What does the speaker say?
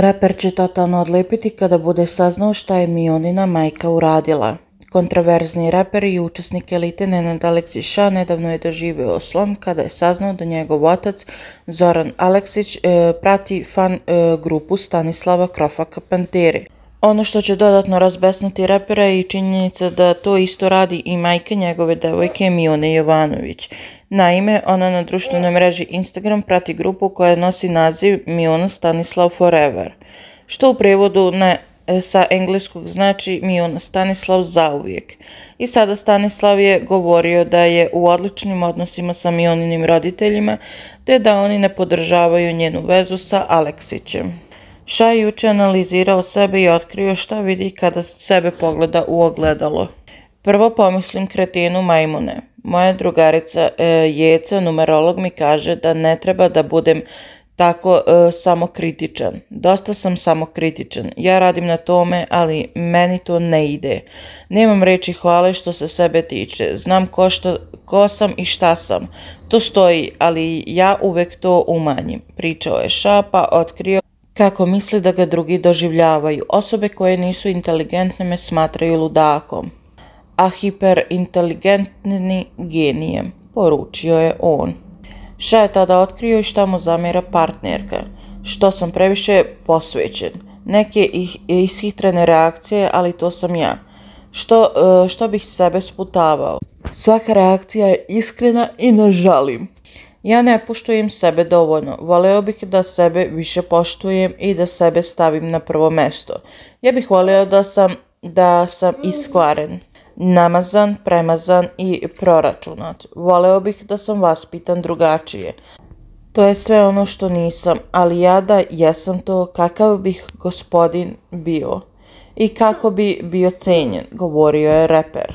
Reper će totalno odlipiti kada bude saznao šta je Mionina majka uradila. Kontraverzni reper i učesnik elite Nenad Aleksića nedavno je doživio slom kada je saznao da njegov otac Zoran Aleksić e, prati fan e, grupu Stanislava Krofaka Panteri. Ono što će dodatno razbesniti repera je i činjenica da to isto radi i majke njegove devojke Mione Jovanović. Naime, ona na društvenoj mreži Instagram prati grupu koja nosi naziv Miona Stanislav Forever, što u prevodu na e, sa engleskog znači Miona Stanislav zauvijek. I sada Stanislav je govorio da je u odličnim odnosima sa Mioninim roditeljima, te da oni ne podržavaju njenu vezu sa Aleksićem. Ša je juče analizirao sebe i otkrio šta vidi kada sebe pogleda u ogledalo. Prvo pomislim kretinu majmune. Moja drugarica e, Jeca, numerolog, mi kaže da ne treba da budem tako e, samokritičan. Dosta sam samokritičan. Ja radim na tome, ali meni to ne ide. Nemam reći hvale što se sebe tiče. Znam ko, šta, ko sam i šta sam. To stoji, ali ja uvek to umanjim. Pričao je Šapa, otkrio kako misli da ga drugi doživljavaju. Osobe koje nisu inteligentne me smatraju ludakom, a hiperinteligentni genijem, poručio je on. Šta je tada otkrio i šta mu zamjera partnerka? Što sam previše posvećen. Neke ih ishitrene reakcije, ali to sam ja. Što, e, što bih sebe sputavao? Svaka reakcija je iskrena i ne žalim. Ja ne poštujem sebe dovoljno, voleo bih da sebe više poštujem i da sebe stavim na prvo mesto. Ja bih voleo da sam, da sam iskvaren, namazan, premazan i proračunat. Voleo bih da sam vaspitan drugačije. To je sve ono što nisam, ali ja da jesam to kakav bih gospodin bio i kako bi bio cenjen, govorio je reper.